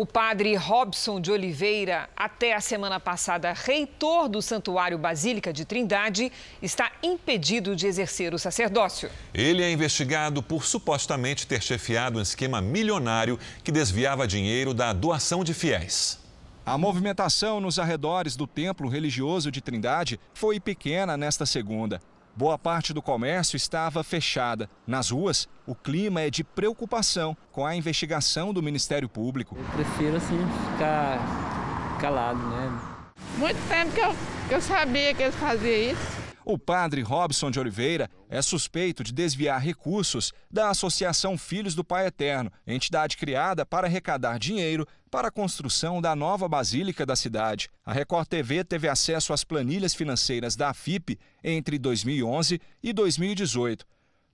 O padre Robson de Oliveira, até a semana passada reitor do Santuário Basílica de Trindade, está impedido de exercer o sacerdócio. Ele é investigado por supostamente ter chefiado um esquema milionário que desviava dinheiro da doação de fiéis. A movimentação nos arredores do templo religioso de Trindade foi pequena nesta segunda. Boa parte do comércio estava fechada. Nas ruas, o clima é de preocupação com a investigação do Ministério Público. Eu prefiro, assim, ficar calado, né? Muito tempo que eu, que eu sabia que eles faziam isso. O padre Robson de Oliveira é suspeito de desviar recursos da Associação Filhos do Pai Eterno, entidade criada para arrecadar dinheiro para a construção da nova basílica da cidade. A Record TV teve acesso às planilhas financeiras da FIP entre 2011 e 2018.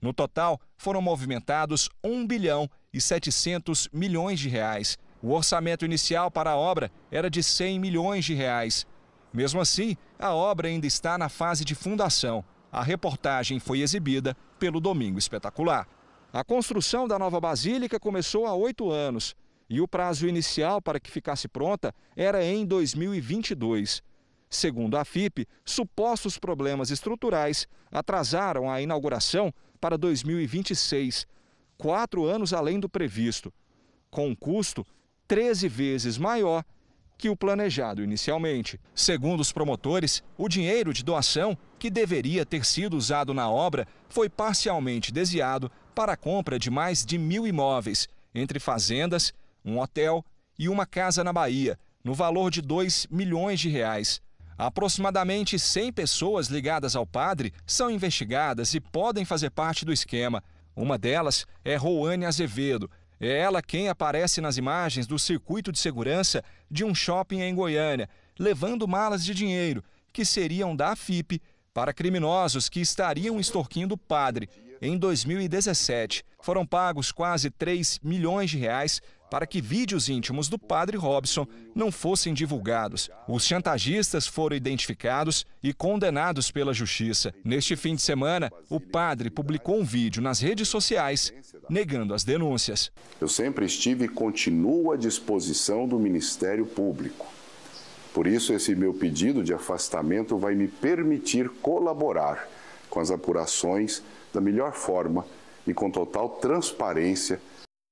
No total, foram movimentados 1 bilhão e 700 milhões de reais. O orçamento inicial para a obra era de 100 milhões de reais. Mesmo assim, a obra ainda está na fase de fundação. A reportagem foi exibida pelo Domingo Espetacular. A construção da nova basílica começou há oito anos e o prazo inicial para que ficasse pronta era em 2022. Segundo a FIP, supostos problemas estruturais atrasaram a inauguração para 2026, quatro anos além do previsto, com um custo 13 vezes maior que o planejado inicialmente. Segundo os promotores, o dinheiro de doação, que deveria ter sido usado na obra, foi parcialmente desviado para a compra de mais de mil imóveis, entre fazendas, um hotel e uma casa na Bahia, no valor de 2 milhões de reais. Aproximadamente 100 pessoas ligadas ao padre são investigadas e podem fazer parte do esquema. Uma delas é Roane Azevedo, é ela quem aparece nas imagens do circuito de segurança de um shopping em Goiânia, levando malas de dinheiro, que seriam da FIP, para criminosos que estariam extorquindo o padre. Em 2017, foram pagos quase 3 milhões de reais para que vídeos íntimos do padre Robson não fossem divulgados. Os chantagistas foram identificados e condenados pela justiça. Neste fim de semana, o padre publicou um vídeo nas redes sociais negando as denúncias. Eu sempre estive e continuo à disposição do Ministério Público. Por isso, esse meu pedido de afastamento vai me permitir colaborar com as apurações da melhor forma e com total transparência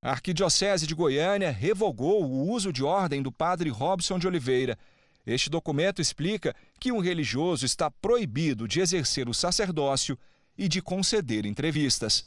a Arquidiocese de Goiânia revogou o uso de ordem do padre Robson de Oliveira. Este documento explica que um religioso está proibido de exercer o sacerdócio e de conceder entrevistas.